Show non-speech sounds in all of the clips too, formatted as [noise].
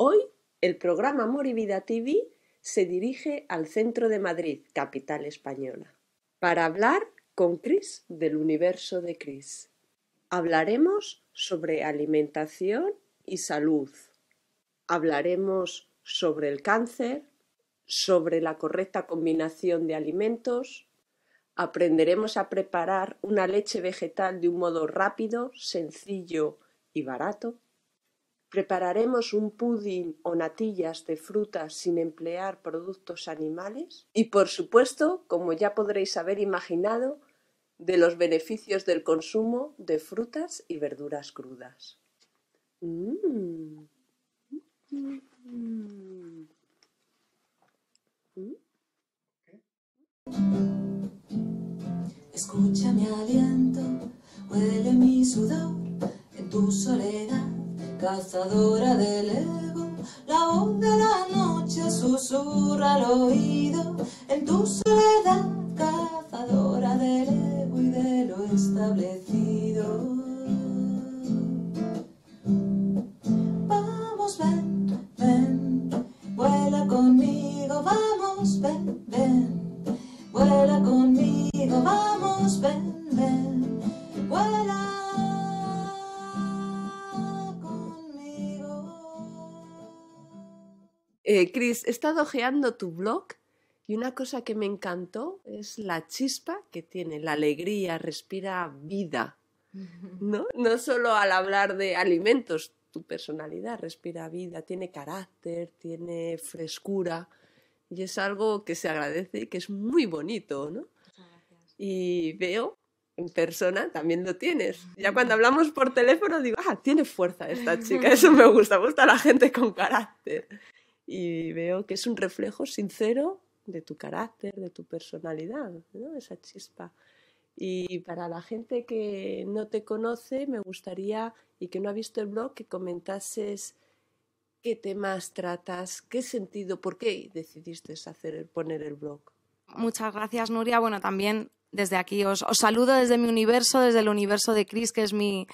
Hoy el programa Amor TV se dirige al centro de Madrid, capital española, para hablar con Chris del universo de Cris. Hablaremos sobre alimentación y salud. Hablaremos sobre el cáncer, sobre la correcta combinación de alimentos. Aprenderemos a preparar una leche vegetal de un modo rápido, sencillo y barato. ¿Prepararemos un pudding o natillas de frutas sin emplear productos animales? Y por supuesto, como ya podréis haber imaginado, de los beneficios del consumo de frutas y verduras crudas. Mm. Escúchame aliento, huele mi sudor en tu soledad cazadora del ego, la voz de la noche susurra al oído, en tu soledad, cazadora del ego y de lo establecido. he estado ojeando tu blog y una cosa que me encantó es la chispa que tiene, la alegría, respira vida. [laughs] ¿No? no solo al hablar de alimentos, tu personalidad respira vida, tiene carácter, tiene frescura y es algo que se agradece y que es muy bonito, ¿no? Y veo en persona también lo tienes. Ya cuando hablamos por teléfono digo, ah, tiene fuerza esta chica, [laughs] eso me gusta, me gusta la gente con carácter y veo que es un reflejo sincero de tu carácter, de tu personalidad, ¿no? esa chispa. Y para la gente que no te conoce, me gustaría, y que no ha visto el blog, que comentases qué temas tratas, qué sentido, por qué decidiste hacer, poner el blog. Muchas gracias, Nuria. Bueno, también desde aquí os, saludo desde mi universo, desde el universo de Cris, que es mi,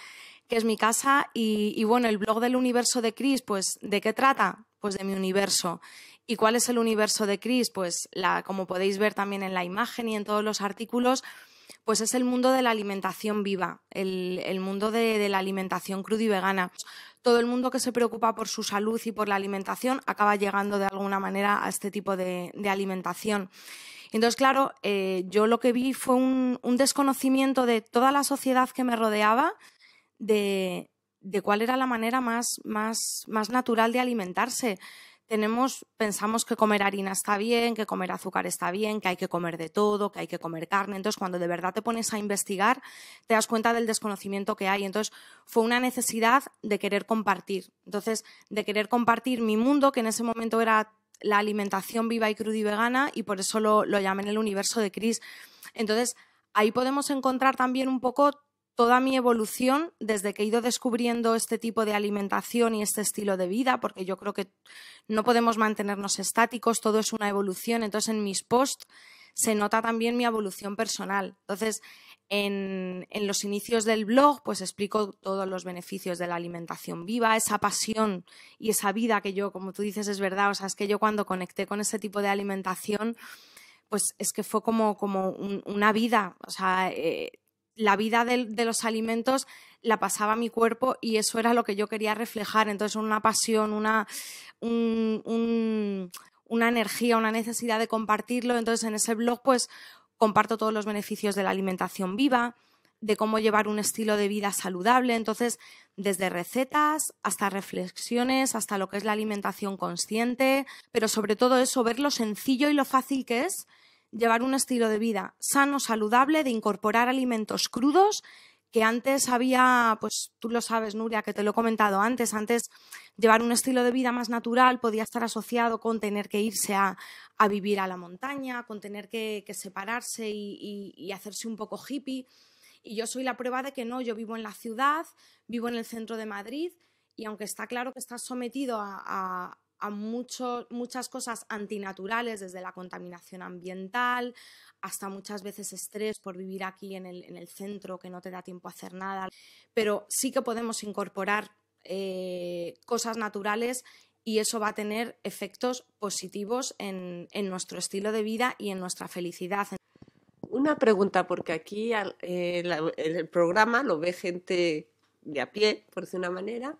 casa. Y, y, bueno, el blog del universo de Cris, pues, ¿de qué trata? pues de mi universo. ¿Y cuál es el universo de Cris? Pues la, como podéis ver también en la imagen y en todos los artículos, pues es el mundo de la alimentación viva, el, mundo de, la alimentación cruda y vegana. Todo el mundo que se preocupa por su salud y por la alimentación acaba llegando de alguna manera a este tipo de, alimentación. Entonces, claro, eh, yo lo que vi fue un desconocimiento de toda la sociedad que me rodeaba, de, de cuál era la manera más, más, más natural de alimentarse. Tenemos, pensamos que comer harina está bien, que comer azúcar está bien, que hay que comer de todo, que hay que comer carne. Entonces, cuando de verdad te pones a investigar, te das cuenta del desconocimiento que hay. Entonces, fue una necesidad de querer compartir. Entonces, de querer compartir mi mundo, que en ese momento era la alimentación viva y cruda y vegana, y por eso lo, lo llamé el universo de Cris. Entonces, ahí podemos encontrar también un poco toda mi evolución desde que he ido descubriendo este tipo de alimentación y este estilo de vida, porque yo creo que no podemos mantenernos estáticos, todo es una evolución. Entonces, en mis posts se nota también mi evolución personal. Entonces, en, los inicios del blog, pues explico todos los beneficios de la alimentación viva, esa pasión y esa vida que yo, como tú dices, es verdad. O sea, es que yo cuando conecté con ese tipo de alimentación, pues es que fue como, como una vida. O sea, eh, la vida de, los alimentos la pasaba mi cuerpo y eso era lo que yo quería reflejar. Entonces, una pasión, una, una energía, una necesidad de compartirlo. Entonces, en ese blog, pues comparto todos los beneficios de la alimentación viva, de cómo llevar un estilo de vida saludable. Entonces, desde recetas hasta reflexiones, hasta lo que es la alimentación consciente, pero sobre todo eso, ver lo sencillo y lo fácil que es llevar un estilo de vida sano, saludable, de incorporar alimentos crudos que antes había, pues tú lo sabes, Nuria, que te lo he comentado antes, antes llevar un estilo de vida más natural podía estar asociado con tener que irse a, vivir a la montaña, con tener que, separarse y, hacerse un poco hippie. Y yo soy la prueba de que no, yo vivo en la ciudad, vivo en el centro de Madrid y aunque está claro que estás sometido a, a muchas cosas antinaturales, desde la contaminación ambiental hasta muchas veces estrés por vivir aquí en el, centro, que no te da tiempo a hacer nada. Pero sí que podemos incorporar eh, cosas naturales y eso va a tener efectos positivos en, nuestro estilo de vida y en nuestra felicidad. Una pregunta, porque aquí en eh, el programa lo ve gente de a pie, por decir una manera,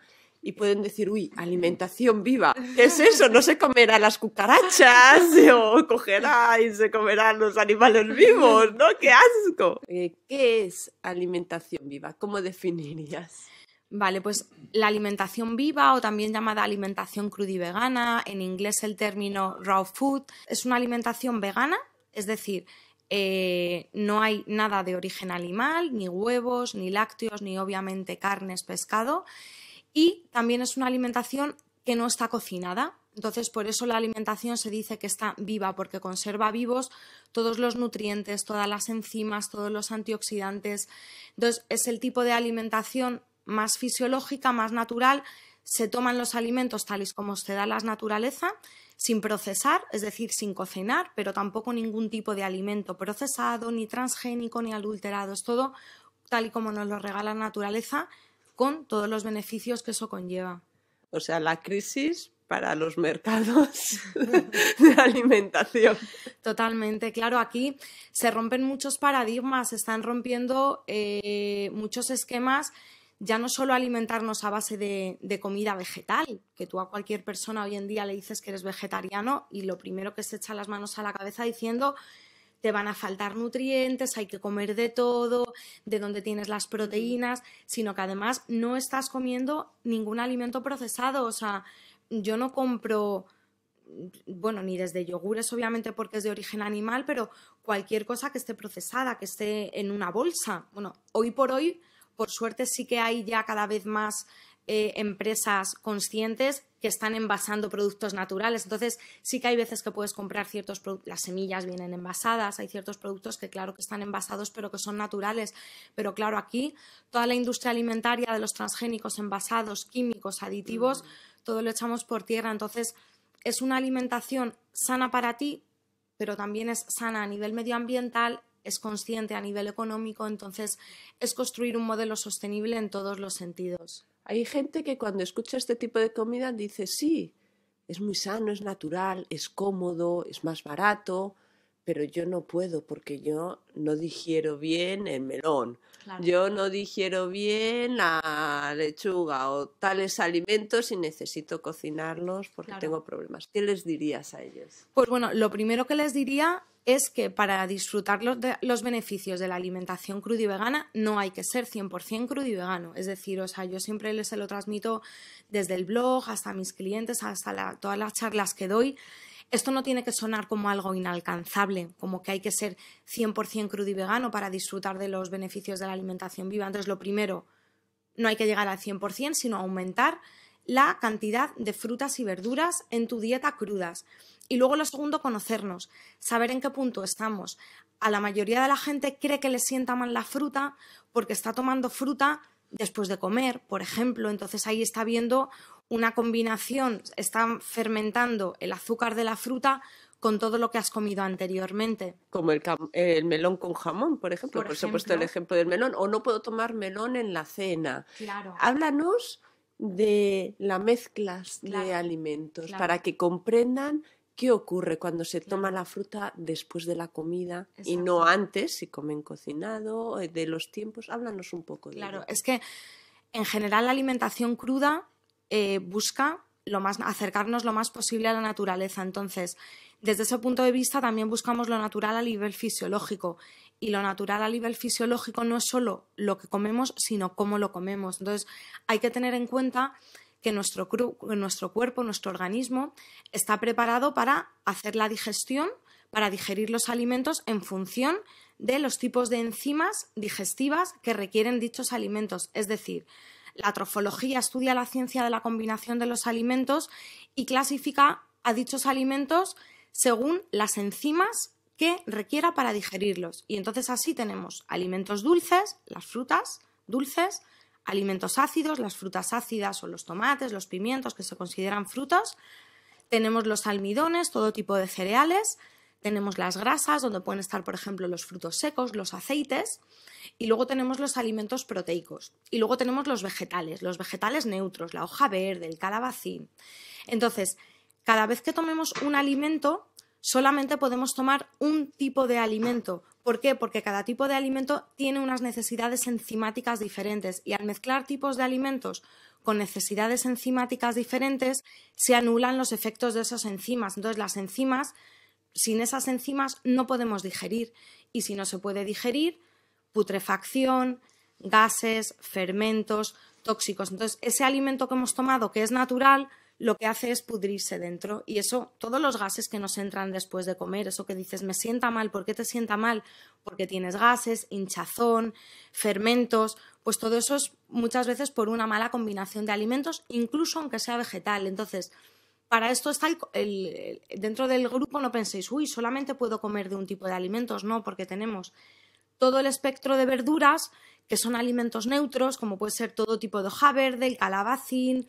y pueden decir, uy, alimentación viva, ¿qué es eso? No se comerá las cucarachas [laughs] o cogerá y se comerán los animales vivos, ¿no? ¡Qué asco! Eh, ¿Qué es alimentación viva? ¿Cómo definirías? Vale, pues la alimentación viva o también llamada alimentación crudivegana, en inglés el término raw food, es una alimentación vegana, es decir, eh, no hay nada de origen animal, ni huevos, ni lácteos, ni obviamente carnes, pescado y también es una alimentación que no está cocinada. Entonces, por eso la alimentación se dice que está viva, porque conserva vivos todos los nutrientes, todas las enzimas, todos los antioxidantes. Entonces, es el tipo de alimentación más fisiológica, más natural. Se toman los alimentos tal y como se da la naturaleza, sin procesar, es decir, sin cocinar, pero tampoco ningún tipo de alimento procesado, ni transgénico, ni adulterado. Es todo tal y como nos lo regala la naturaleza con todos los beneficios que eso conlleva. O sea, la crisis para los mercados [laughs] de alimentación. Totalmente, claro, aquí se rompen muchos paradigmas, se están rompiendo eh, muchos esquemas, ya no solo alimentarnos a base de, de, comida vegetal, que tú a cualquier persona hoy en día le dices que eres vegetariano y lo primero que se echa las manos a la cabeza diciendo te van a faltar nutrientes, hay que comer de todo, de dónde tienes las proteínas, sino que además no estás comiendo ningún alimento procesado. O sea, yo no compro, bueno, ni desde yogures, obviamente, porque es de origen animal, pero cualquier cosa que esté procesada, que esté en una bolsa. Bueno, hoy por hoy, por suerte, sí que hay ya cada vez más eh, empresas conscientes que están envasando productos naturales. Entonces, sí que hay veces que puedes comprar ciertos productos, las semillas vienen envasadas, hay ciertos productos que claro que están envasados pero que son naturales. Pero claro, aquí toda la industria alimentaria de los transgénicos envasados, químicos, aditivos, mm. todo lo echamos por tierra. Entonces, es una alimentación sana para ti, pero también es sana a nivel medioambiental es consciente a nivel económico, entonces es construir un modelo sostenible en todos los sentidos. Hay gente que cuando escucha este tipo de comida dice, sí, es muy sano, es natural, es cómodo, es más barato, pero yo no puedo porque yo no digiero bien el melón, yo no digiero bien la lechuga o tales alimentos y necesito cocinarlos porque tengo problemas. ¿Qué les dirías a ellos? Pues bueno, lo primero que les diría es que para disfrutar los, de, los, beneficios de la alimentación cruda y vegana no hay que ser 100% crudo y vegano. Es decir, o sea, yo siempre se lo transmito desde el blog hasta mis clientes, hasta todas las charlas que doy. Esto no tiene que sonar como algo inalcanzable, como que hay que ser 100% crudo y vegano para disfrutar de los beneficios de la alimentación viva. Entonces, lo primero, no hay que llegar al 100%, sino aumentar la cantidad de frutas y verduras en tu dieta crudas. Y luego lo segundo, conocernos, saber en qué punto estamos. A la mayoría de la gente cree que le sienta mal la fruta porque está tomando fruta después de comer, por ejemplo. Entonces ahí está viendo una combinación, está fermentando el azúcar de la fruta con todo lo que has comido anteriormente. Como el, melón con jamón, por ejemplo, por, eso he supuesto el ejemplo del melón, o no puedo tomar melón en la cena. Claro. Háblanos de las mezclas de alimentos para que comprendan qué ocurre cuando se toma la fruta después de la comida y no antes, si comen cocinado, eh, de los tiempos. Háblanos un poco. De claro, es que en general la alimentación cruda eh, busca lo más, acercarnos lo más posible a la naturaleza. Entonces, desde ese punto de vista también buscamos lo natural a nivel fisiológico. Y lo natural a nivel fisiológico no es solo lo que comemos, sino cómo lo comemos. Entonces, hay que tener en cuenta que nuestro, cuerpo, nuestro organismo, está preparado para hacer la digestión, para digerir los alimentos en función de los tipos de enzimas digestivas que requieren dichos alimentos. Es decir, la trofología estudia la ciencia de la combinación de los alimentos y clasifica a dichos alimentos según las enzimas que requiera para digerirlos. Y entonces así tenemos alimentos dulces, las frutas dulces, alimentos ácidos, las frutas ácidas o los tomates, los pimientos que se consideran frutas, tenemos los almidones, todo tipo de cereales, tenemos las grasas, donde pueden estar, por ejemplo, los frutos secos, los aceites, y luego tenemos los alimentos proteicos, y luego tenemos los vegetales, los vegetales neutros, la hoja verde, el calabacín. Entonces, cada vez que tomemos un alimento, solamente podemos tomar un tipo de alimento. ¿Por qué? Porque cada tipo de alimento tiene unas necesidades enzimáticas diferentes y al mezclar tipos de alimentos con necesidades enzimáticas diferentes se anulan los efectos de esas enzimas. Entonces las enzimas, sin esas enzimas no podemos digerir y si no se puede digerir, putrefacción, gases, fermentos tóxicos. Entonces ese alimento que hemos tomado que es natural, lo que hace es pudrirse dentro. Y eso, todos los gases que nos entran después de comer, eso que dices, me sienta mal, ¿por qué te sienta mal? Porque tienes gases, hinchazón, fermentos, pues todo eso es muchas veces por una mala combinación de alimentos, incluso aunque sea vegetal. Entonces, para esto está el, dentro del grupo, no penséis, uy, solamente puedo comer de un tipo de alimentos, no, porque tenemos todo el espectro de verduras que son alimentos neutros, como puede ser todo tipo de hoja verde, el calabacín,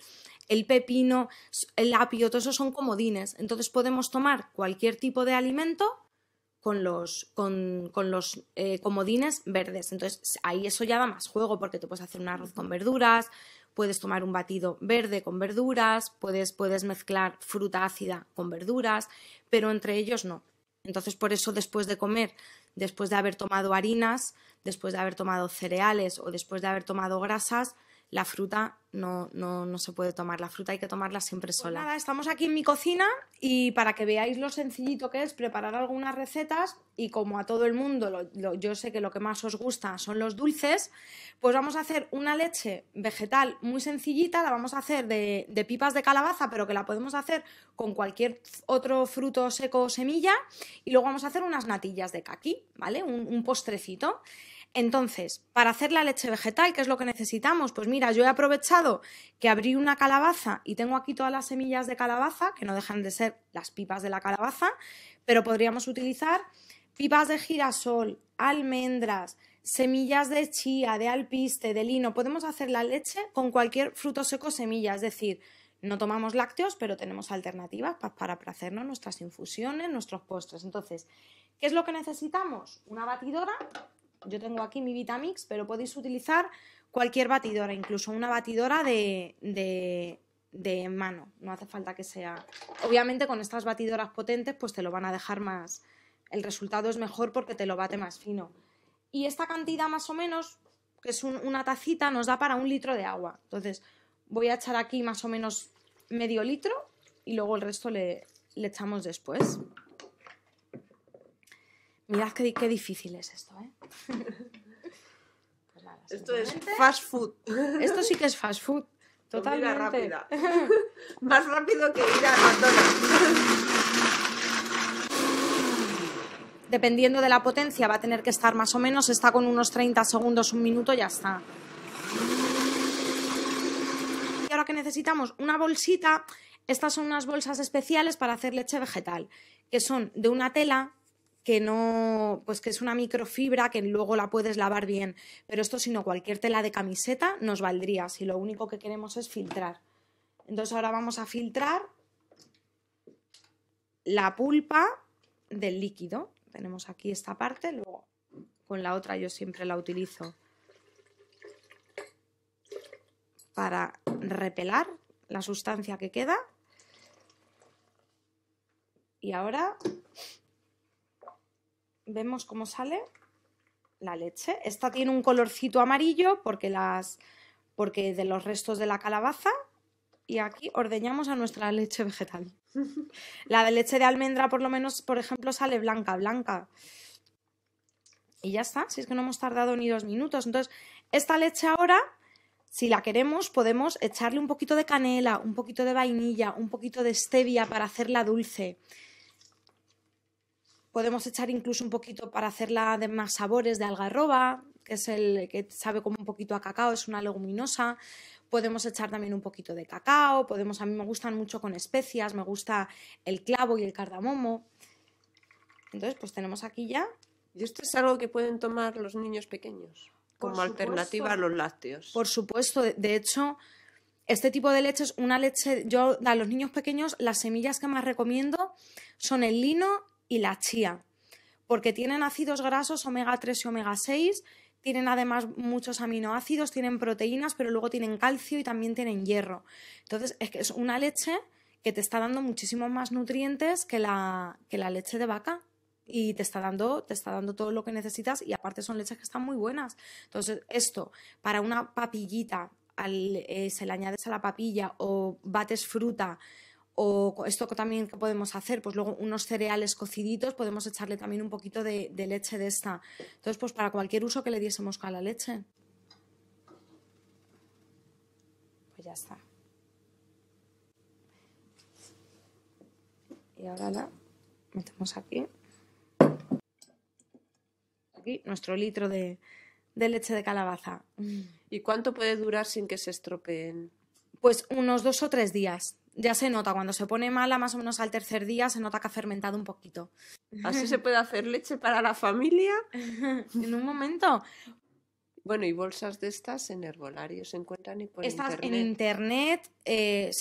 el pepino, el apio, todo eso son comodines. Entonces podemos tomar cualquier tipo de alimento con los, con, los eh, comodines verdes. Entonces ahí eso ya da más juego porque te puedes hacer un arroz con verduras, puedes tomar un batido verde con verduras, puedes, puedes mezclar fruta ácida con verduras, pero entre ellos no. Entonces por eso después de comer, después de haber tomado harinas, después de haber tomado cereales o después de haber tomado grasas, la fruta no, no, no, se puede tomar, la fruta hay que tomarla siempre pues sola. nada, estamos aquí en mi cocina y para que veáis lo sencillito que es preparar algunas recetas y como a todo el mundo yo sé que lo que más os gusta son los dulces, pues vamos a hacer una leche vegetal muy sencillita, la vamos a hacer de, pipas de calabaza, pero que la podemos hacer con cualquier otro fruto seco o semilla y luego vamos a hacer unas natillas de caqui, ¿vale? un postrecito. Entonces, para hacer la leche vegetal, ¿qué es lo que necesitamos? Pues mira, yo he aprovechado que abrí una calabaza y tengo aquí todas las semillas de calabaza, que no dejan de ser las pipas de la calabaza, pero podríamos utilizar pipas de girasol, almendras, semillas de chía, de alpiste, de lino. Podemos hacer la leche con cualquier fruto seco semilla, es decir, no tomamos lácteos, pero tenemos alternativas para, para hacernos nuestras infusiones, nuestros postres. Entonces, ¿qué es lo que necesitamos? Una batidora yo tengo aquí mi Vitamix, pero podéis utilizar cualquier batidora, incluso una batidora de, de, mano. No hace falta que sea... Obviamente con estas batidoras potentes pues te lo van a dejar más... El resultado es mejor porque te lo bate más fino. Y esta cantidad más o menos, que es una tacita, nos da para un litro de agua. Entonces voy a echar aquí más o menos medio litro y luego el resto le, le echamos después. Mirad qué, difícil es esto, ¿eh? [laughs] Pues esto es fast food. [laughs] Esto sí que es fast food. Totalmente. [laughs] Más rápido que ir a McDonald's. Dependiendo de la potencia, va a tener que estar más o menos. Está con unos 30 segundos, un minuto, ya está. Y ahora que necesitamos una bolsita, estas son unas bolsas especiales para hacer leche vegetal, que son de una tela que no, pues que es una microfibra que luego la puedes lavar bien. Pero esto, sino cualquier tela de camiseta nos valdría si lo único que queremos es filtrar. Entonces ahora vamos a filtrar la pulpa del líquido. Tenemos aquí esta parte, luego con la otra yo siempre la utilizo para repelar la sustancia que queda. Y ahora vemos cómo sale la leche. Esta tiene un colorcito amarillo porque, las, porque de los restos de la calabaza y aquí ordeñamos a nuestra leche vegetal. [laughs] la de leche de almendra por lo menos, por ejemplo, sale blanca, blanca. Y ya está, si es que no hemos tardado ni dos minutos. Entonces, esta leche ahora, si la queremos, podemos echarle un poquito de canela, un poquito de vainilla, un poquito de stevia para hacerla dulce. Podemos echar incluso un poquito para hacerla de más sabores de algarroba, que es el que sabe como un poquito a cacao, es una leguminosa. Podemos echar también un poquito de cacao, podemos, a mí me gustan mucho con especias, me gusta el clavo y el cardamomo. Entonces, pues tenemos aquí ya. Y esto es algo que pueden tomar los niños pequeños como alternativa a los lácteos. Por supuesto, de hecho, este tipo de leche es una leche, yo a los niños pequeños las semillas que más recomiendo son el lino y la chía, porque tienen ácidos grasos omega 3 y omega 6, tienen además muchos aminoácidos, tienen proteínas, pero luego tienen calcio y también tienen hierro. Entonces, es que es una leche que te está dando muchísimos más nutrientes que la, que la leche de vaca y te está dando te está dando todo lo que necesitas y aparte son leches que están muy buenas entonces esto para una papillita eh, se le añades a la papilla o bates fruta o esto también que podemos hacer, pues luego unos cereales cociditos, podemos echarle también un poquito de, leche de esta. Entonces, pues para cualquier uso que le diésemos a la leche. Pues ya está. Y ahora la metemos aquí. Aquí, nuestro litro de leche de calabaza. ¿Y cuánto puede durar sin que se estropeen? Pues unos dos o tres días ya se nota, cuando se pone mala, más o menos al tercer día, se nota que ha fermentado un poquito. Así [laughs] se puede hacer leche para la familia. [laughs] en un momento. Bueno, y bolsas de estas en herbolario se encuentran y ponen. estas en internet eh,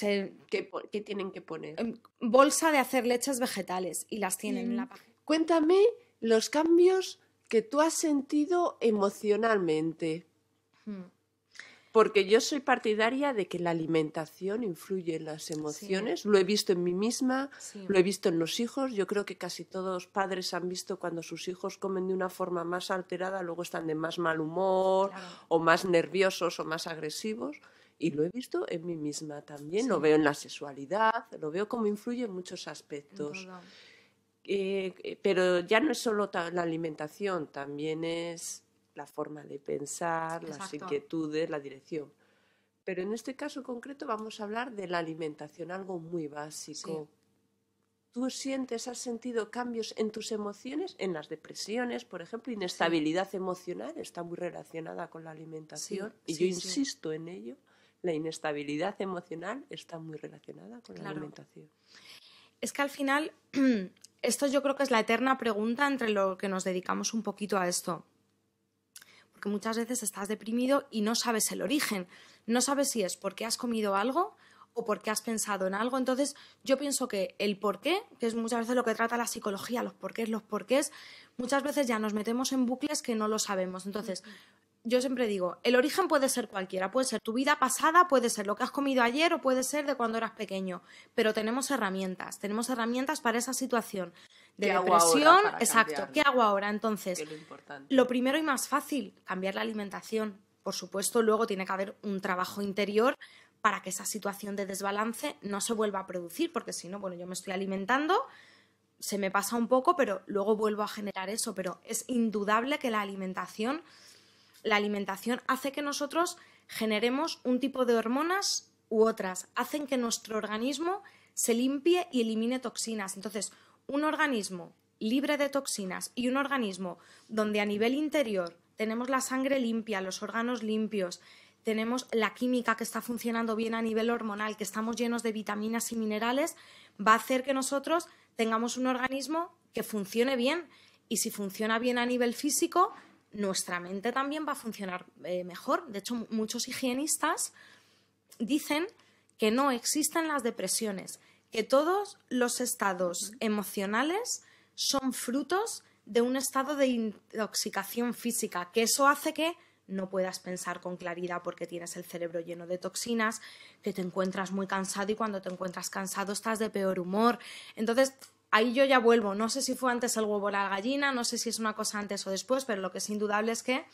¿Qué, tienen que poner? Em, bolsa de hacer leches vegetales y las tienen en la mm. página. Cuéntame los cambios que tú has sentido emocionalmente. Hmm porque yo soy partidaria de que la alimentación influye en las emociones. Lo he visto en mí misma, lo he visto en los hijos. Yo creo que casi todos los padres han visto cuando sus hijos comen de una forma más alterada, luego están de más mal humor o más nerviosos o más agresivos. Y lo he visto en mí misma también. Lo veo en la sexualidad, lo veo como influye en muchos aspectos. Eh, eh, pero ya no es solo la alimentación, también es la forma de pensar, las inquietudes, la dirección. Pero en este caso concreto vamos a hablar de la alimentación, algo muy básico. ¿Tú sientes, has sentido cambios en tus emociones, en las depresiones, por ejemplo, inestabilidad emocional? Está muy relacionada con la alimentación y yo insisto en ello. La inestabilidad emocional está muy relacionada con la alimentación. Es que al final, [clears throat] esto yo creo que es la eterna pregunta entre lo que nos dedicamos un poquito a esto que muchas veces estás deprimido y no sabes el origen, no sabes si es porque has comido algo o porque has pensado en algo. Entonces, yo pienso que el por qué, que es muchas veces lo que trata la psicología, los porqués, los porqués, muchas veces ya nos metemos en bucles que no lo sabemos. Entonces, yo siempre digo, el origen puede ser cualquiera, puede ser tu vida pasada, puede ser lo que has comido ayer o puede ser de cuando eras pequeño, pero tenemos herramientas, tenemos herramientas para esa situación de depresión, exacto, ¿qué hago ahora? Entonces, lo primero y más fácil, cambiar la alimentación, por supuesto, luego tiene que haber un trabajo interior para que esa situación de desbalance no se vuelva a producir, porque si no, bueno, yo me estoy alimentando, se me pasa un poco, pero luego vuelvo a generar eso, pero es indudable que la alimentación la alimentación hace que nosotros generemos un tipo de hormonas u otras, hacen que nuestro organismo se limpie y elimine toxinas. Entonces, un organismo libre de toxinas y un organismo donde a nivel interior tenemos la sangre limpia, los órganos limpios, tenemos la química que está funcionando bien a nivel hormonal, que estamos llenos de vitaminas y minerales, va a hacer que nosotros tengamos un organismo que funcione bien. Y si funciona bien a nivel físico, nuestra mente también va a funcionar eh, mejor. De hecho, muchos higienistas dicen que no existen las depresiones, que todos los estados emocionales son frutos de un estado de intoxicación física, que eso hace que no puedas pensar con claridad porque tienes el cerebro lleno de toxinas, que te encuentras muy cansado y cuando te encuentras cansado estás de peor humor. Entonces, ahí yo ya vuelvo. No sé si fue antes el huevo o la gallina, no sé si es una cosa antes o después, pero lo que es indudable es que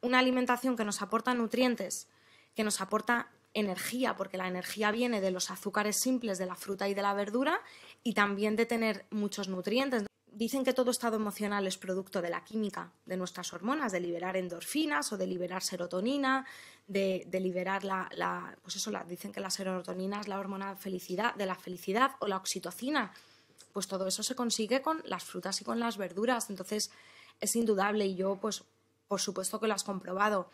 una alimentación que nos aporta nutrientes, que nos aporta energía, porque la energía viene de los azúcares simples de la fruta y de la verdura y también de tener muchos nutrientes. Dicen que todo estado emocional es producto de la química de nuestras hormonas, de liberar endorfinas o de liberar serotonina, de, liberar la, pues eso, dicen que la serotonina es la hormona felicidad, de la felicidad o la oxitocina, pues todo eso se consigue con las frutas y con las verduras. Entonces es indudable y yo pues por supuesto que lo has comprobado.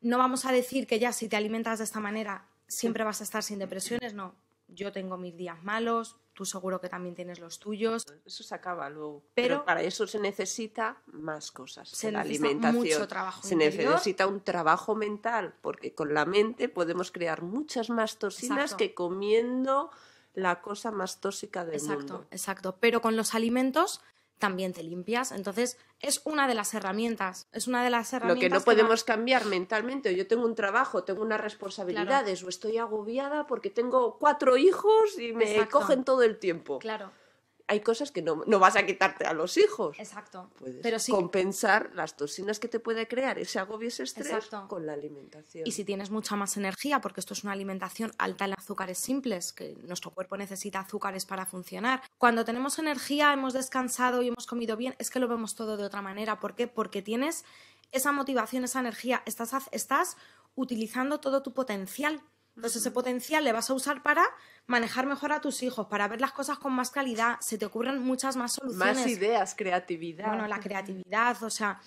No vamos a decir que ya si te alimentas de esta manera siempre vas a estar sin depresiones, no. Yo tengo mis días malos, tú seguro que también tienes los tuyos. Eso se acaba luego. Pero, para eso se necesita más cosas. Se necesita mucho trabajo. Se necesita un trabajo mental, porque con la mente podemos crear muchas más toxinas que comiendo la cosa más tóxica del mundo. Exacto, exacto. Pero con los alimentos también te limpias. Entonces, es una de las herramientas. Es una de las herramientas. Lo que no podemos cambiar mentalmente. Yo tengo un trabajo, tengo unas responsabilidades, o estoy agobiada porque tengo cuatro hijos y me cogen todo el tiempo. Claro hay cosas que no, vas a quitarte a los hijos. Exacto. Puedes Pero sí. compensar las toxinas que te puede crear ese agobio, ese estrés con la alimentación. Y si tienes mucha más energía, porque esto es una alimentación alta en azúcares simples, que nuestro cuerpo necesita azúcares para funcionar. Cuando tenemos energía, hemos descansado y hemos comido bien, es que lo vemos todo de otra manera. ¿Por qué? Porque tienes esa motivación, esa energía, estás, estás utilizando todo tu potencial entonces ese potencial le vas a usar para manejar mejor a tus hijos, para ver las cosas con más calidad, se te ocurren muchas más soluciones. Más ideas, creatividad. Bueno, la creatividad, o sea,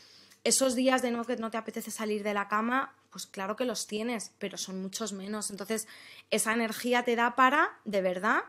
esos días de no que no te apetece salir de la cama, pues claro que los tienes, pero son muchos menos. Entonces, esa energía te da para, de verdad,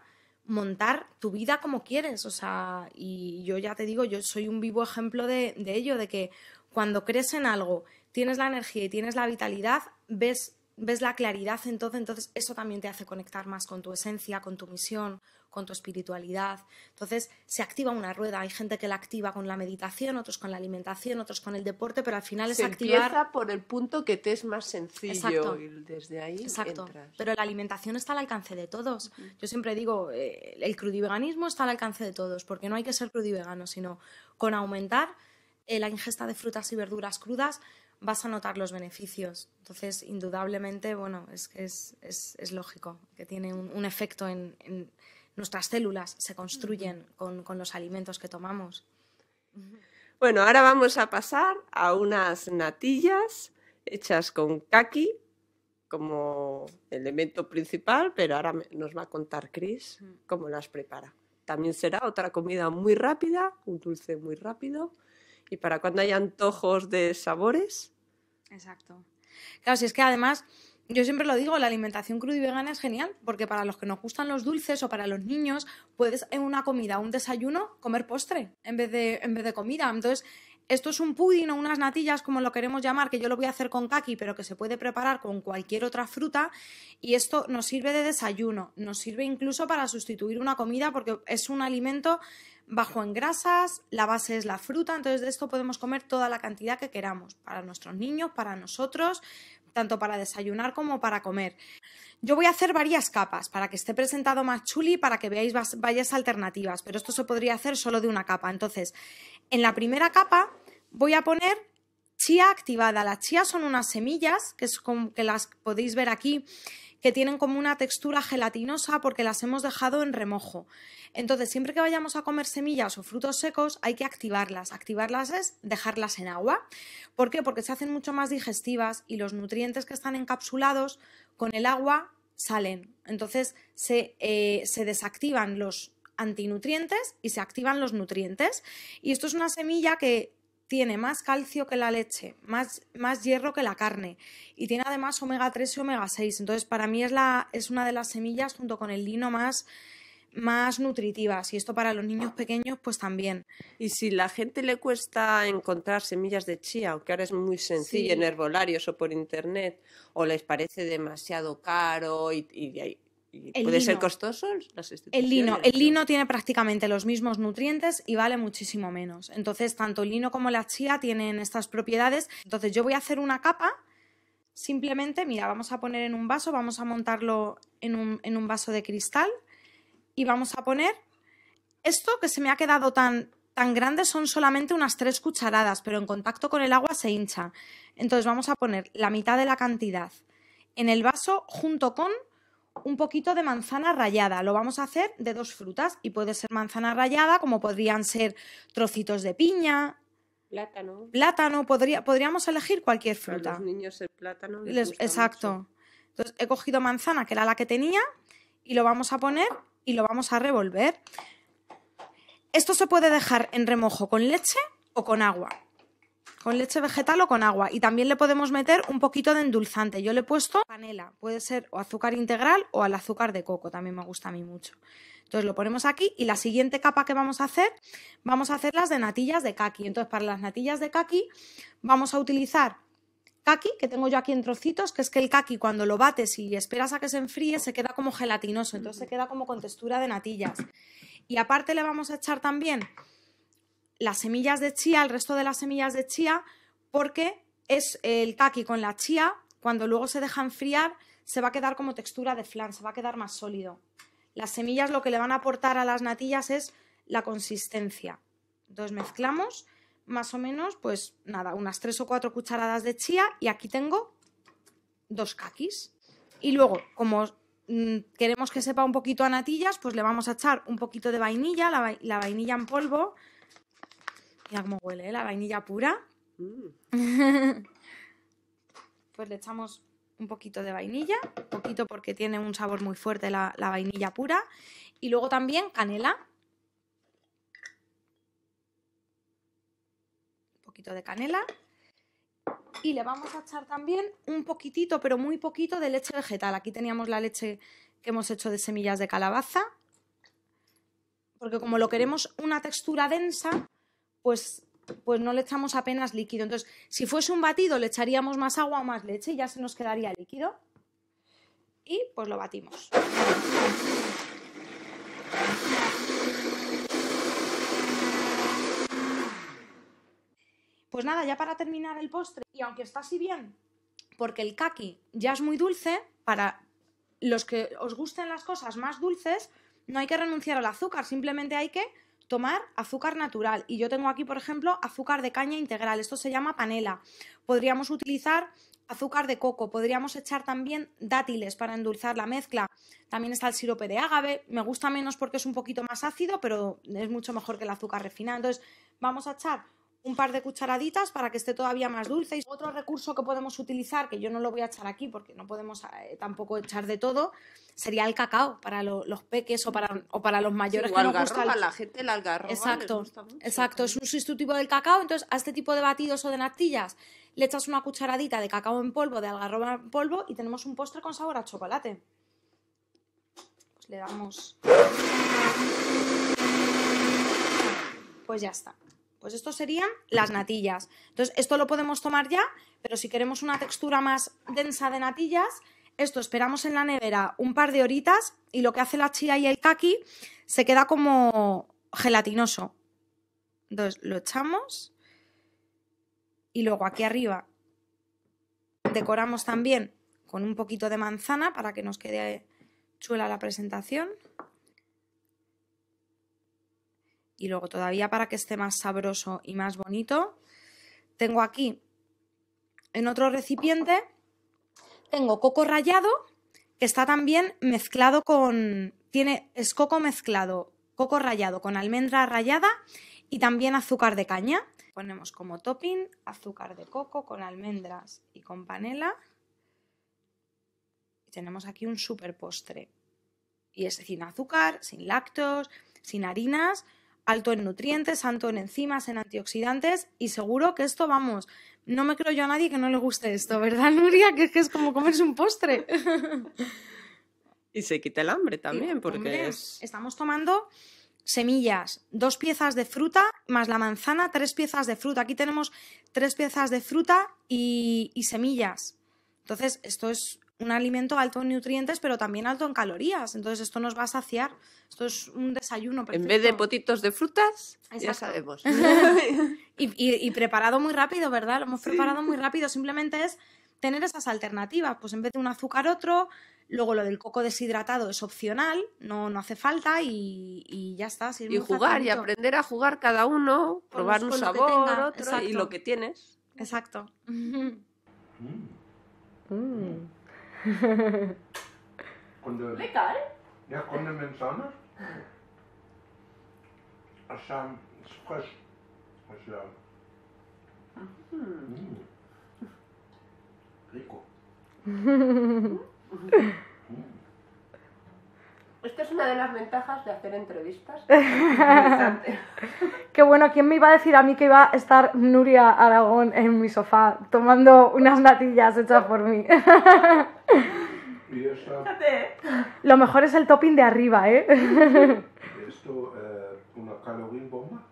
montar tu vida como quieres. O sea, y yo ya te digo, yo soy un vivo ejemplo de, de ello, de que cuando crees en algo, tienes la energía y tienes la vitalidad, ves ves la claridad entonces, entonces eso también te hace conectar más con tu esencia, con tu misión, con tu espiritualidad. Entonces se activa una rueda, hay gente que la activa con la meditación, otros con la alimentación, otros con el deporte, pero al final es se activar... Empieza por el punto que te es más sencillo y desde ahí Exacto. Pero la alimentación está al alcance de todos. Yo siempre digo, eh, el crudiveganismo está al alcance de todos, porque no hay que ser crudivegano, sino con aumentar eh, la ingesta de frutas y verduras crudas vas a notar los beneficios. Entonces, indudablemente, bueno, es es, lógico que tiene un, efecto en, nuestras células, se construyen con, con los alimentos que tomamos. Bueno, ahora vamos a pasar a unas natillas hechas con kaki como elemento principal, pero ahora nos va a contar Chris cómo las prepara. También será otra comida muy rápida, un dulce muy rápido y para cuando hay antojos de sabores. Exacto. Claro, si es que además, yo siempre lo digo, la alimentación cruda y vegana es genial, porque para los que nos gustan los dulces o para los niños, puedes en una comida, un desayuno, comer postre en vez de, en vez de comida. Entonces, esto es un pudding o unas natillas, como lo queremos llamar, que yo lo voy a hacer con kaki, pero que se puede preparar con cualquier otra fruta. Y esto nos sirve de desayuno, nos sirve incluso para sustituir una comida, porque es un alimento bajo en grasas, la base es la fruta, entonces de esto podemos comer toda la cantidad que queramos, para nuestros niños, para nosotros, tanto para desayunar como para comer. Yo voy a hacer varias capas para que esté presentado más chuli, para que veáis varias alternativas, pero esto se podría hacer solo de una capa. Entonces, en la primera capa voy a poner chía activada. Las chías son unas semillas, que, es que las podéis ver aquí, que tienen como una textura gelatinosa porque las hemos dejado en remojo. Entonces, siempre que vayamos a comer semillas o frutos secos, hay que activarlas. Activarlas es dejarlas en agua. ¿Por qué? Porque se hacen mucho más digestivas y los nutrientes que están encapsulados con el agua salen. Entonces, se, eh, se desactivan los antinutrientes y se activan los nutrientes. Y esto es una semilla que tiene más calcio que la leche, más, más hierro que la carne y tiene además omega 3 y omega 6. Entonces, para mí es, la, es una de las semillas junto con el lino más, más nutritivas y esto para los niños pequeños pues también. Y si la gente le cuesta encontrar semillas de chía, aunque ahora es muy sencillo en herbolarios o por internet, o les parece demasiado caro y, y, ¿Puede ser costoso? Las el lino. El lino tiene prácticamente los mismos nutrientes y vale muchísimo menos. Entonces, tanto el lino como la chía tienen estas propiedades. Entonces, yo voy a hacer una capa. Simplemente, mira, vamos a poner en un vaso, vamos a montarlo en un, en un vaso de cristal y vamos a poner esto que se me ha quedado tan, tan grande, son solamente unas tres cucharadas, pero en contacto con el agua se hincha. Entonces, vamos a poner la mitad de la cantidad en el vaso junto con un poquito de manzana rallada. Lo vamos a hacer de dos frutas y puede ser manzana rallada, como podrían ser trocitos de piña. Plátano. Plátano, podríamos elegir cualquier fruta. Para los niños el plátano. exacto. Entonces he cogido manzana, que era la que tenía, y lo vamos a poner y lo vamos a revolver. Esto se puede dejar en remojo con leche o con agua con leche vegetal o con agua. Y también le podemos meter un poquito de endulzante. Yo le he puesto canela, puede ser o azúcar integral o al azúcar de coco, también me gusta a mí mucho. Entonces lo ponemos aquí y la siguiente capa que vamos a hacer, vamos a hacer las de natillas de kaki. Entonces para las natillas de kaki vamos a utilizar kaki, que tengo yo aquí en trocitos, que es que el kaki cuando lo bates y esperas a que se enfríe se queda como gelatinoso, entonces se queda como con textura de natillas. Y aparte le vamos a echar también las semillas de chía, el resto de las semillas de chía, porque es el kaki con la chía, cuando luego se deja enfriar, se va a quedar como textura de flan, se va a quedar más sólido. Las semillas lo que le van a aportar a las natillas es la consistencia. Entonces mezclamos más o menos, pues nada, unas tres o cuatro cucharadas de chía y aquí tengo dos kakis. Y luego, como mm, queremos que sepa un poquito a natillas, pues le vamos a echar un poquito de vainilla, la vainilla en polvo, Mira huele, La vainilla pura. Mm. [laughs] pues le echamos un poquito de vainilla, poquito porque tiene un sabor muy fuerte la, la vainilla pura. Y luego también canela. Un poquito de canela. Y le vamos a echar también un poquitito, pero muy poquito, de leche vegetal. Aquí teníamos la leche que hemos hecho de semillas de calabaza. Porque como lo queremos una textura densa, pues, pues, no le echamos apenas líquido. Entonces, si fuese un batido, le echaríamos más agua o más leche y ya se nos quedaría líquido. Y pues lo batimos. Pues nada, ya para terminar el postre, y aunque está así bien, porque el kaki ya es muy dulce, para los que os gusten las cosas más dulces, no hay que renunciar al azúcar, simplemente hay que tomar azúcar natural. Y yo tengo aquí, por ejemplo, azúcar de caña integral. Esto se llama panela. Podríamos utilizar azúcar de coco. Podríamos echar también dátiles para endulzar la mezcla. También está el sirope de ágave. Me gusta menos porque es un poquito más ácido, pero es mucho mejor que el azúcar refinado. Entonces, vamos a echar un par de cucharaditas para que esté todavía más dulce. Y otro recurso que podemos utilizar, que yo no lo voy a echar aquí porque no podemos eh, tampoco echar de todo, sería el cacao para los peques o para, o para los mayores que gusta. la gente el algarroba exacto, Exacto, es un sustitutivo del cacao. Entonces, a este tipo de batidos o de natillas le echas una cucharadita de cacao en polvo, de algarroba en polvo y tenemos un postre con sabor a chocolate. Pues le damos... Pues ya está. Pues esto serían las natillas. Entonces, esto lo podemos tomar ya, pero si queremos una textura más densa de natillas, esto esperamos en la nevera un par de horitas y lo que hace la chía y el kaki se queda como gelatinoso. Entonces, lo echamos y luego aquí arriba decoramos también con un poquito de manzana para que nos quede chula la presentación. y luego todavía para que esté más sabroso y más bonito, tengo aquí en otro recipiente, tengo coco rallado que está también mezclado con, tiene, es coco mezclado, coco rallado con almendra rallada y también azúcar de caña. Ponemos como topping azúcar de coco con almendras y con panela. Y tenemos aquí un super postre. Y es sin azúcar, sin lactos, sin harinas, alto en nutrientes, alto en enzimas, en antioxidantes y seguro que esto, vamos, no me creo yo a nadie que no le guste esto, ¿verdad, Nuria? Que es, como comerse un postre. [laughs] Y se quita el hambre también, porque es... Estamos tomando semillas, dos piezas de fruta, más la manzana, tres piezas de fruta. Aquí tenemos tres piezas de fruta y semillas. Entonces, esto es un alimento alto en nutrientes, pero también alto en calorías. Entonces esto nos va a saciar. Esto es un desayuno perfecto. En vez de potitos de frutas, ya sabemos. [laughs] y, preparado muy rápido, ¿verdad? Lo hemos preparado muy rápido. Simplemente es tener esas alternativas. Pues en vez de un azúcar otro, luego lo del coco deshidratado es opcional, no, no hace falta y, ya está. y jugar y aprender a jugar cada uno, probar un sabor y lo que tienes. Exacto. Mm. [laughs] Mm. Legal. Ja, cuando mencionas, hasta es fresh. Es Rico. [laughs] Esta es una de las ventajas de hacer entrevistas. [laughs] Qué bueno, ¿quién me iba a decir a mí que iba a estar Nuria Aragón en mi sofá tomando unas natillas hechas por mí? Lo mejor es el topping de arriba, ¿eh? ¿Esto es eh, una calorín bomba?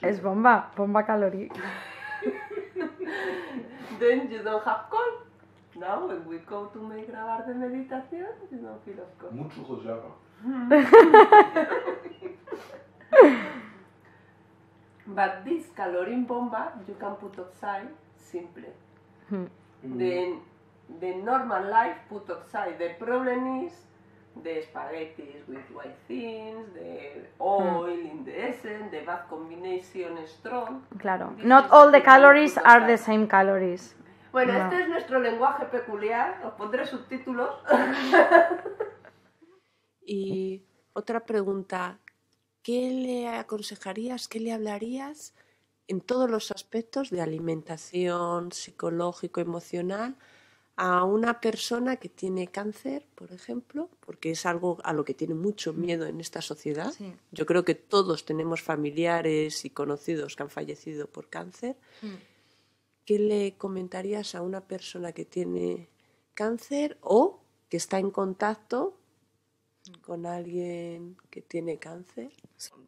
Es bomba, bomba calorí. you don't Now when we go to make grabar de meditación, you know, filosco. Mucho rosado. [laughs] But this calorim bomba you can put outside simple. Then mm. the normal life put outside. The problem is the spaghetti with white things, the oil mm. in the essence, the bad combination strong. Claro. Not all the calories are the same calories. Bueno, este es nuestro lenguaje peculiar, os pondré subtítulos. y otra pregunta, ¿qué le aconsejarías, qué le hablarías en todos los aspectos de alimentación, psicológico, emocional, a una persona que tiene cáncer, por ejemplo, porque es algo a lo que tiene mucho miedo en esta sociedad. Yo creo que todos tenemos familiares y conocidos que han fallecido por cáncer. Mm. ¿qué le comentarías a una persona que tiene cáncer o que está en contacto con alguien que tiene cáncer?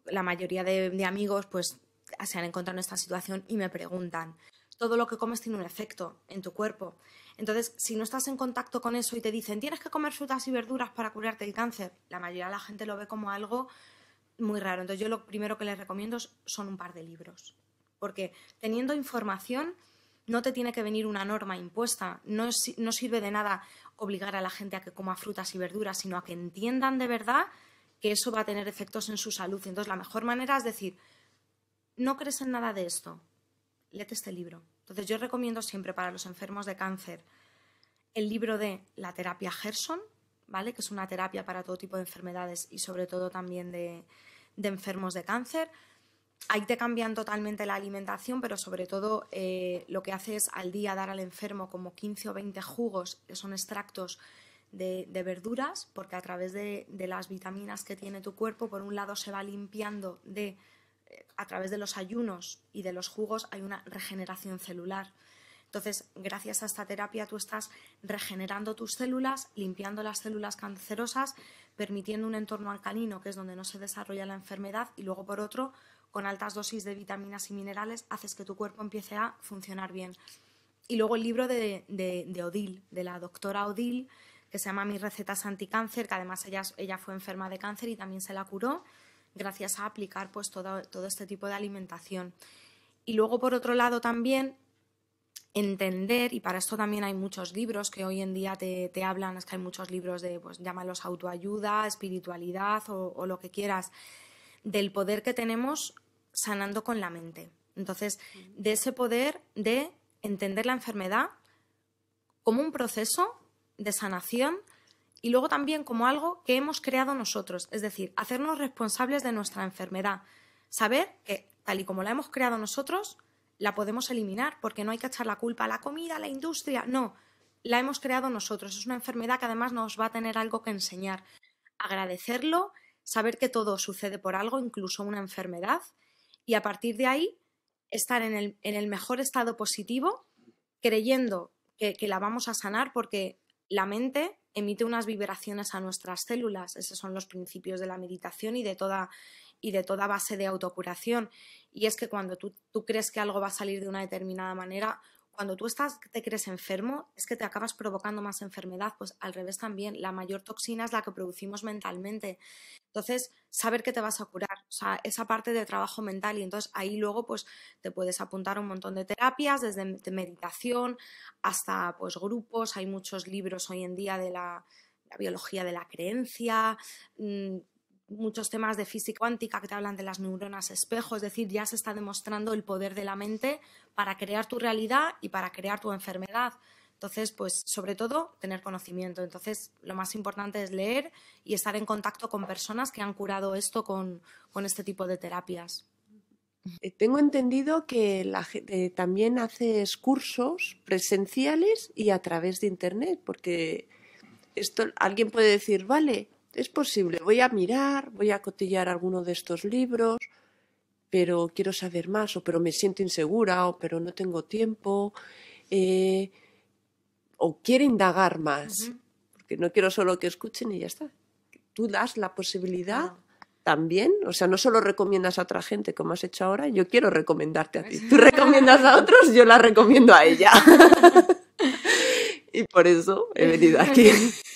La mayoría de, amigos pues se han encontrado en esta situación y me preguntan, todo lo que comes tiene un efecto en tu cuerpo. Entonces, si no estás en contacto con eso y te dicen, tienes que comer frutas y verduras para curarte el cáncer, la mayoría de la gente lo ve como algo muy raro. Entonces, yo lo primero que les recomiendo son un par de libros. Porque teniendo información, no te tiene que venir una norma impuesta, no, sirve de nada obligar a la gente a que coma frutas y verduras, sino a que entiendan de verdad que eso va a tener efectos en su salud. Entonces, la mejor manera es decir, no crees en nada de esto, léete este libro. Entonces, yo recomiendo siempre para los enfermos de cáncer el libro de La terapia Gerson, ¿vale? Que es una terapia para todo tipo de enfermedades y sobre todo también de enfermos de cáncer ahí te cambian totalmente la alimentación, pero sobre todo eh, lo que haces es al día dar al enfermo como 15 o 20 jugos, que son extractos de, verduras, porque a través de, las vitaminas que tiene tu cuerpo, por un lado se va limpiando de, eh, a través de los ayunos y de los jugos hay una regeneración celular. Entonces, gracias a esta terapia tú estás regenerando tus células, limpiando las células cancerosas, permitiendo un entorno alcalino, que es donde no se desarrolla la enfermedad, y luego por otro, con altas dosis de vitaminas y minerales haces que tu cuerpo empiece a funcionar bien. Y luego el libro de, Odil, de la doctora Odil, que se llama Mis recetas anticáncer, que además ella, ella fue enferma de cáncer y también se la curó gracias a aplicar pues todo, este tipo de alimentación. Y luego, por otro lado, también entender, y para esto también hay muchos libros que hoy en día te, hablan, es que hay muchos libros de, pues llámalos autoayuda, espiritualidad o, lo que quieras, del poder que tenemos sanando con la mente. Entonces, de ese poder de entender la enfermedad como un proceso de sanación y luego también como algo que hemos creado nosotros, es decir, hacernos responsables de nuestra enfermedad, saber que tal y como la hemos creado nosotros, la podemos eliminar porque no hay que echar la culpa a la comida, a la industria, no, la hemos creado nosotros, es una enfermedad que además nos va a tener algo que enseñar, agradecerlo, saber que todo sucede por algo, incluso una enfermedad, y a partir de ahí estar en el, mejor estado positivo, creyendo que, la vamos a sanar porque la mente emite unas vibraciones a nuestras células. Esos son los principios de la meditación y de toda, y de toda base de autocuración. Y es que cuando tú, crees que algo va a salir de una determinada manera, cuando tú estás, te crees enfermo, es que te acabas provocando más enfermedad, pues al revés también, la mayor toxina es la que producimos mentalmente. Entonces, saber que te vas a curar, o sea, esa parte de trabajo mental y entonces ahí luego pues te puedes apuntar a un montón de terapias, desde meditación hasta pues grupos, hay muchos libros hoy en día de la biología de la creencia, mm, muchos temas de física cuántica que te hablan de las neuronas espejo, es decir, ya se está demostrando el poder de la mente para crear tu realidad y para crear tu enfermedad. Entonces, pues sobre todo tener conocimiento. Entonces, lo más importante es leer y estar en contacto con personas que han curado esto con, este tipo de terapias. Eh, tengo entendido que la, eh, también haces cursos presenciales y a través de Internet, porque esto alguien puede decir, vale, es posible. Voy a mirar, voy a cotillar alguno de estos libros, pero quiero saber más, o pero me siento insegura, o pero no tengo tiempo, eh, o quiero indagar más, porque no quiero solo que escuchen y ya está. Tú das la posibilidad. También, o sea, no solo recomiendas a otra gente como has hecho ahora, yo quiero recomendarte a ti. Tú recomiendas a otros, yo la recomiendo a ella. [laughs] y por eso he venido aquí. [laughs]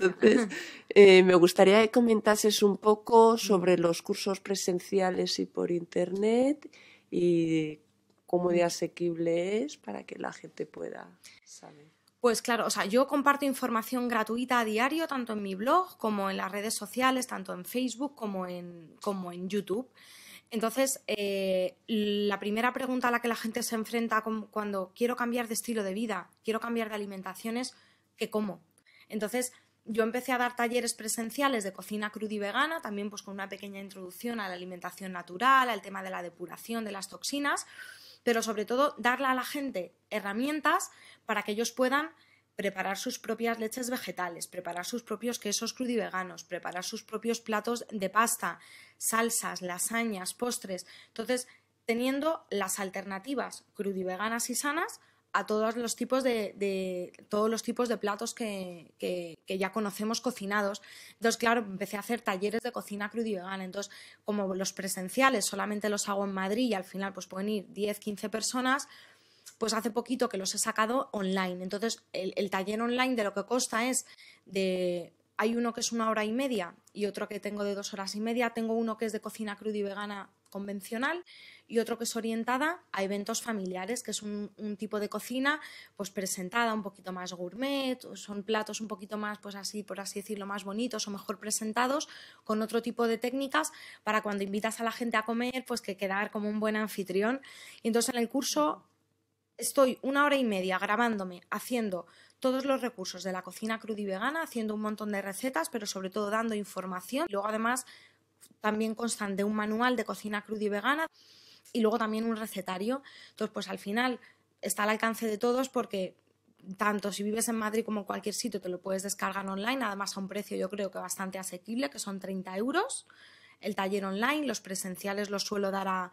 Entonces, eh, me gustaría que comentases un poco sobre los cursos presenciales y por Internet y cómo de asequible es para que la gente pueda saber. Pues claro, o sea, yo comparto información gratuita a diario, tanto en mi blog como en las redes sociales, tanto en Facebook como en, como en YouTube. Entonces, eh, la primera pregunta a la que la gente se enfrenta cuando quiero cambiar de estilo de vida, quiero cambiar de alimentación es ¿qué como? Entonces, yo empecé a dar talleres presenciales de cocina cruda y vegana, también pues con una pequeña introducción a la alimentación natural, al tema de la depuración de las toxinas, pero sobre todo darle a la gente herramientas para que ellos puedan preparar sus propias leches vegetales, preparar sus propios quesos crudiveganos, y veganos, preparar sus propios platos de pasta, salsas, lasañas, postres. Entonces, teniendo las alternativas crudiveganas veganas y sanas, a todos los tipos de, todos los tipos de platos que, ya conocemos cocinados. Entonces, claro, empecé a hacer talleres de cocina cruda y vegana. Entonces, como los presenciales solamente los hago en Madrid y al final pues pueden ir 10, 15 personas, pues hace poquito que los he sacado online. Entonces, el, taller online de lo que consta es de hay uno que es una hora y media y otro que tengo de dos horas y media. Tengo uno que es de cocina cruda y vegana convencional y otro que es orientada a eventos familiares, que es un, tipo de cocina pues presentada un poquito más gourmet, son platos un poquito más, pues así, por así decirlo, más bonitos o mejor presentados, con otro tipo de técnicas para cuando invitas a la gente a comer, pues que quedar como un buen anfitrión. Y entonces en el curso estoy una hora y media grabándome, haciendo todos los recursos de la cocina cruda y vegana, haciendo un montón de recetas, pero sobre todo dando información. Y luego además también constan de un manual de cocina cruda y vegana y luego también un recetario. Entonces, pues al final está al alcance de todos porque tanto si vives en Madrid como en cualquier sitio te lo puedes descargar online, además a un precio yo creo que bastante asequible, que son 30 euros el taller online, los presenciales los suelo dar a,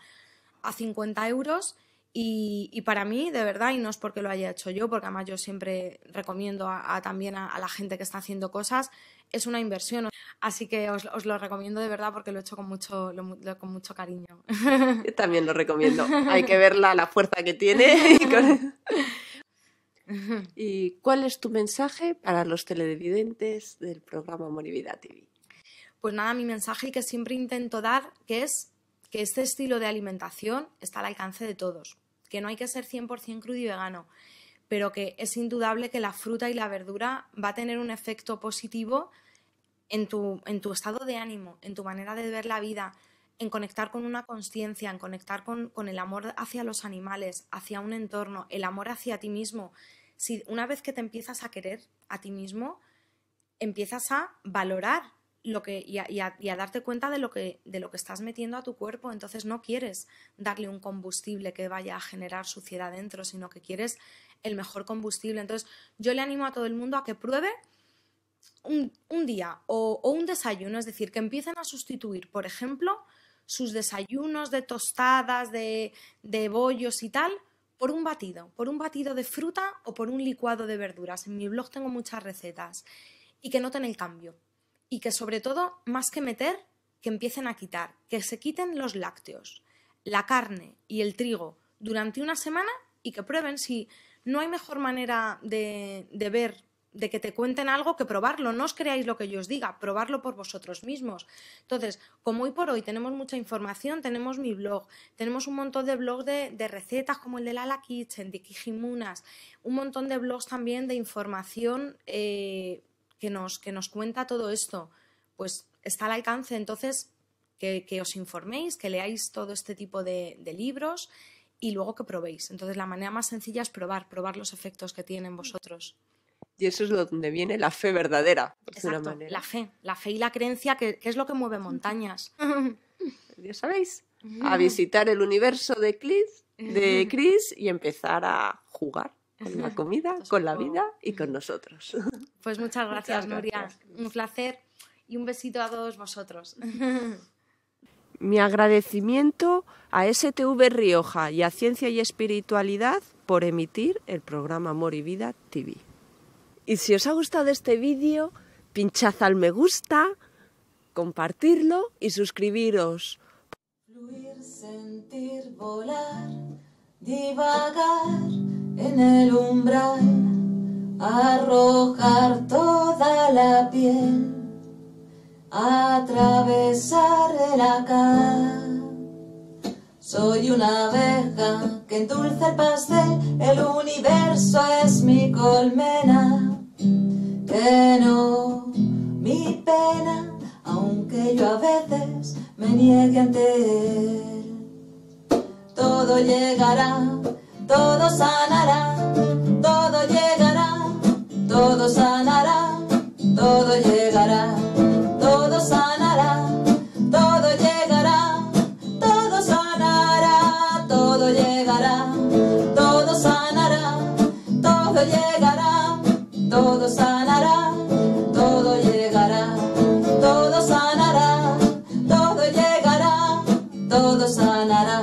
a 50 euros. Y, para mí, de verdad, y no es porque lo haya hecho yo, porque además yo siempre recomiendo también a, la gente que está haciendo cosas, es una inversión. Así que os, lo recomiendo de verdad porque lo he hecho con mucho, con mucho cariño. también lo recomiendo. [laughs] Hay que verla, la fuerza que tiene. [laughs] [laughs] Y, cuál es tu mensaje para los televidentes del programa Moribida TV? Pues nada, mi mensaje que siempre intento dar, que es que este estilo de alimentación está al alcance de todos, que no hay que ser 100% crudo y vegano, pero que es indudable que la fruta y la verdura va a tener un efecto positivo en tu, en tu estado de ánimo, en tu manera de ver la vida, en conectar con una conciencia, en conectar con, el amor hacia los animales, hacia un entorno, el amor hacia ti mismo. Si una vez que te empiezas a querer a ti mismo, empiezas a valorar lo que, y, a, y a, darte cuenta de lo, que, de lo que estás metiendo a tu cuerpo, entonces no quieres darle un combustible que vaya a generar suciedad dentro, sino que quieres el mejor combustible. Entonces yo le animo a todo el mundo a que pruebe un, día o, un desayuno, es decir, que empiecen a sustituir, por ejemplo, sus desayunos de tostadas, de, bollos y tal, por un batido, por un batido de fruta o por un licuado de verduras. En mi blog tengo muchas recetas y que noten el cambio y que sobre todo, más que meter, que empiecen a quitar, que se quiten los lácteos, la carne y el trigo durante una semana y que prueben si no hay mejor manera de, de ver de que te cuenten algo que probarlo. No os creáis lo que yo os diga, probarlo por vosotros mismos. Entonces, como hoy por hoy tenemos mucha información, tenemos mi blog, tenemos un montón de blogs de, recetas como el de Lala Kitchen, de Kijimunas, un montón de blogs también de información eh, que, nos, cuenta todo esto. Pues está al alcance. Entonces, que, os informéis, que leáis todo este tipo de libros y luego que probéis. Entonces, la manera más sencilla es probar, probar los efectos que tienen vosotros. Y eso es donde viene la fe verdadera, La fe, la fe y la creencia, que, es lo que mueve montañas. [laughs] ya sabéis, a visitar el universo de Chris, de Chris y empezar a jugar con la comida, con la vida y con nosotros. [laughs] Pues muchas gracias, Nuria. Un placer y un besito a todos vosotros. [laughs] Mi agradecimiento a STV Rioja y a Ciencia y Espiritualidad por emitir el programa Amor y Vida TV. Y si os ha gustado este vídeo, pinchad al me gusta, compartirlo y suscribiros. Fluir, sentir, volar, divagar en el umbral, arrojar toda la piel, atravesar el acá. Soy una abeja que endulza el pastel, el universo es mi colmena no mi pena, aunque yo a veces me niegue ante él. Todo llegará, todo sanará, todo llegará, todo sanará, todo llegará. todo sanará, todo llegará, todo sanará, todo llegará, todo sanará.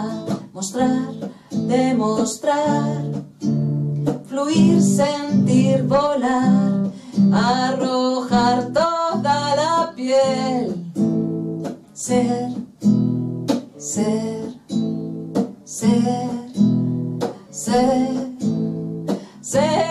Mostrar, demostrar, fluir, sentir, volar, arrojar toda la piel, ser, ser, ser, ser, ser.